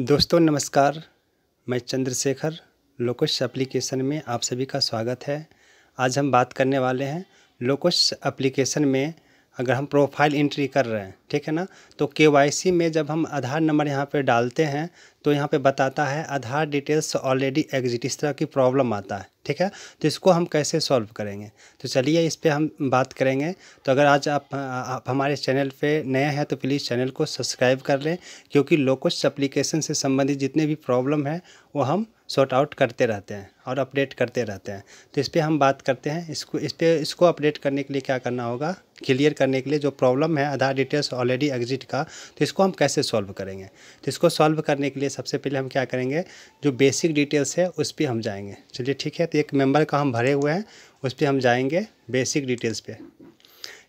दोस्तों नमस्कार मैं चंद्रशेखर लोकश एप्लीकेशन में आप सभी का स्वागत है आज हम बात करने वाले हैं लोकश एप्लीकेशन में अगर हम प्रोफाइल एंट्री कर रहे हैं ठीक है ना तो के में जब हम आधार नंबर यहाँ पे डालते हैं तो यहाँ पे बताता है आधार डिटेल्स ऑलरेडी एग्जिट इस तरह की प्रॉब्लम आता है ठीक है तो इसको हम कैसे सॉल्व करेंगे तो चलिए इस पर हम बात करेंगे तो अगर आज आप, आप हमारे चैनल पे नए हैं तो प्लीज़ चैनल को सब्सक्राइब कर लें क्योंकि लोकस एप्लीकेशन से संबंधित जितने भी प्रॉब्लम हैं वो हम सॉर्ट आउट करते रहते हैं और अपडेट करते रहते हैं तो इस पर हम बात करते हैं इसको इस पर इसको अपडेट करने के लिए क्या करना होगा क्लियर करने के लिए जो प्रॉब्लम है आधार डिटेल्स ऑलरेडी एग्जिट का तो इसको हम कैसे सॉल्व करेंगे तो इसको सॉल्व करने के लिए सबसे पहले हम क्या करेंगे जो बेसिक डिटेल्स है उस पर हम जाएंगे चलिए ठीक है तो एक मेम्बर का हम भरे हुए हैं उस पर हम जाएंगे बेसिक डिटेल्स पे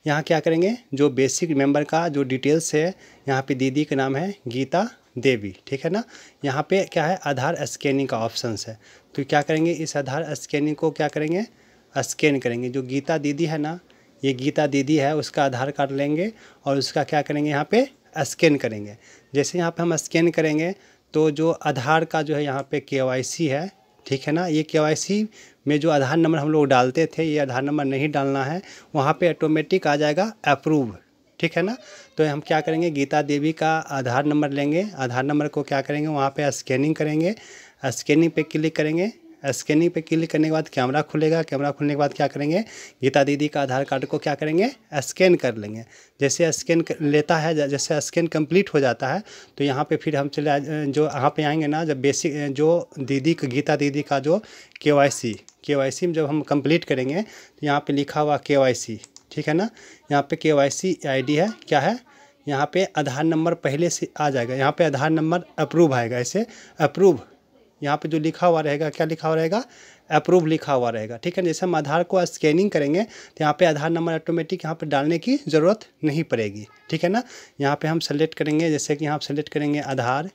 यहाँ क्या करेंगे जो बेसिक मेंबर का जो डिटेल्स है यहाँ पे दीदी का नाम है गीता देवी ठीक है ना यहाँ पे क्या है आधार स्कैनिंग का ऑप्शंस है तो क्या करेंगे इस आधार स्कैनिंग को क्या करेंगे स्कैन करेंगे जो गीता दीदी है ना ये गीता दीदी है उसका आधार कार्ड लेंगे और उसका क्या करेंगे यहाँ पे स्कैन करेंगे जैसे यहाँ पे हम स्कैन करेंगे तो जो आधार का जो है यहाँ पे के है ठीक है ना ये के में जो आधार नंबर हम लोग डालते थे ये आधार नंबर नहीं डालना है वहाँ पे ऑटोमेटिक आ जाएगा अप्रूव ठीक है ना तो हम क्या करेंगे गीता देवी का आधार नंबर लेंगे आधार नंबर को क्या करेंगे वहाँ पे स्कैनिंग करेंगे स्कैनिंग पे क्लिक करेंगे स्कैनिंग पे क्लिक करने के बाद कैमरा खुलेगा कैमरा खुलने के बाद क्या करेंगे गीता दीदी का आधार कार्ड को क्या करेंगे स्कैन कर लेंगे जैसे स्कैन लेता है जैसे स्कैन कंप्लीट हो जाता है तो यहाँ पे फिर हम चले जो यहाँ पे आएंगे ना जब बेसिक जो दीदी गीता दीदी का जो के वाई सी के वाई सी में जब हम कम्प्लीट करेंगे तो यहाँ पर लिखा हुआ के वाई सी ठीक है ना यहाँ पे के वाई सी आई है क्या है यहाँ पे आधार नंबर पहले से आ जाएगा यहाँ पे आधार नंबर अप्रूव आएगा ऐसे अप्रूव यहाँ पे जो लिखा हुआ रहेगा क्या लिखा हुआ रहेगा अप्रूव लिखा हुआ रहेगा ठीक है जैसे हम आधार को स्कैनिंग करेंगे तो यहाँ पे आधार नंबर ऑटोमेटिक यहाँ पे डालने की ज़रूरत नहीं पड़ेगी ठीक है ना यहाँ पे हम सेलेक्ट करेंगे जैसे कि यहाँ सेलेक्ट करेंगे आधार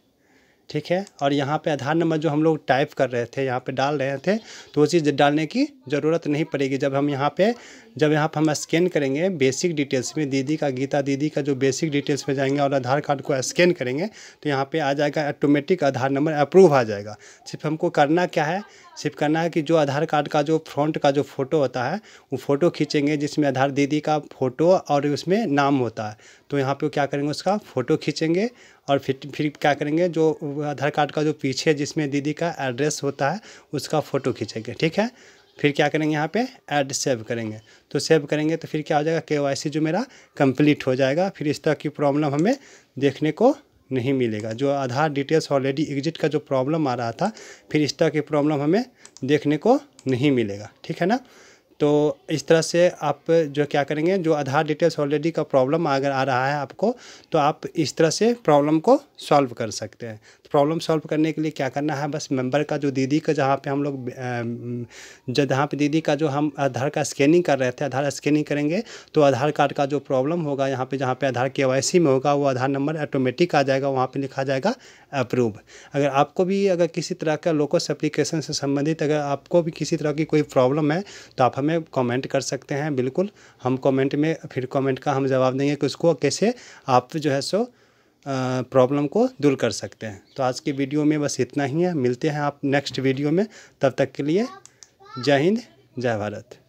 ठीक है और यहाँ पे आधार नंबर जो हम लोग टाइप कर रहे थे यहाँ पे डाल रहे थे तो वो चीज़ डालने की ज़रूरत नहीं पड़ेगी जब हम यहाँ पे जब यहाँ पर हम स्कैन करेंगे बेसिक डिटेल्स में दीदी का गीता दीदी का जो बेसिक डिटेल्स में जाएंगे और आधार कार्ड को स्कैन करेंगे तो यहाँ पर आ जाएगा ऑटोमेटिक आधार नंबर अप्रूव आ जाएगा सिर्फ हमको करना क्या है सिर्फ करना है कि जो आधार कार्ड का जो फ्रंट का जो फ़ोटो होता है वो फ़ोटो खींचेंगे जिसमें आधार दीदी का फ़ोटो और उसमें नाम होता है तो यहाँ पे क्या करेंगे उसका फ़ोटो खींचेंगे और फिर फिर क्या करेंगे जो आधार कार्ड का जो पीछे जिसमें दीदी का एड्रेस होता है उसका फ़ोटो खींचेंगे ठीक है फिर क्या करेंगे यहाँ पे ऐड सेव करेंगे तो सेव करेंगे तो फिर क्या हो जाएगा के जो मेरा कंप्लीट हो जाएगा फिर इस तरह की प्रॉब्लम हमें देखने को नहीं मिलेगा जो आधार डिटेल्स ऑलरेडी एग्जिट का जो प्रॉब्लम आ रहा था फिर इस तरह की प्रॉब्लम हमें देखने को नहीं मिलेगा ठीक है ना तो इस तरह से आप जो क्या करेंगे जो आधार डिटेल्स ऑलरेडी का प्रॉब्लम अगर आ रहा है आपको तो आप इस तरह से प्रॉब्लम को सॉल्व कर सकते हैं प्रॉब्लम सॉल्व करने के लिए क्या करना है बस मेंबर का जो दीदी का जहाँ पे हम लोग जहाँ पे दीदी का जो हम आधार का स्कैनिंग कर रहे थे आधार स्कैनिंग करेंगे तो आधार कार्ड का जो प्रॉब्लम होगा यहाँ पे जहाँ पे आधार के में होगा वो आधार नंबर ऑटोमेटिक आ जाएगा वहाँ पर लिखा जाएगा अप्रूव अगर आपको भी अगर किसी तरह का लोकस एप्लीकेशन से संबंधित अगर आपको भी किसी तरह की कोई प्रॉब्लम है तो आप हमें कॉमेंट कर सकते हैं बिल्कुल हम कॉमेंट में फिर कॉमेंट का हम जवाब देंगे कि उसको कैसे आप जो है सो प्रॉब्लम को दूर कर सकते हैं तो आज के वीडियो में बस इतना ही है मिलते हैं आप नेक्स्ट वीडियो में तब तक के लिए जय हिंद जय भारत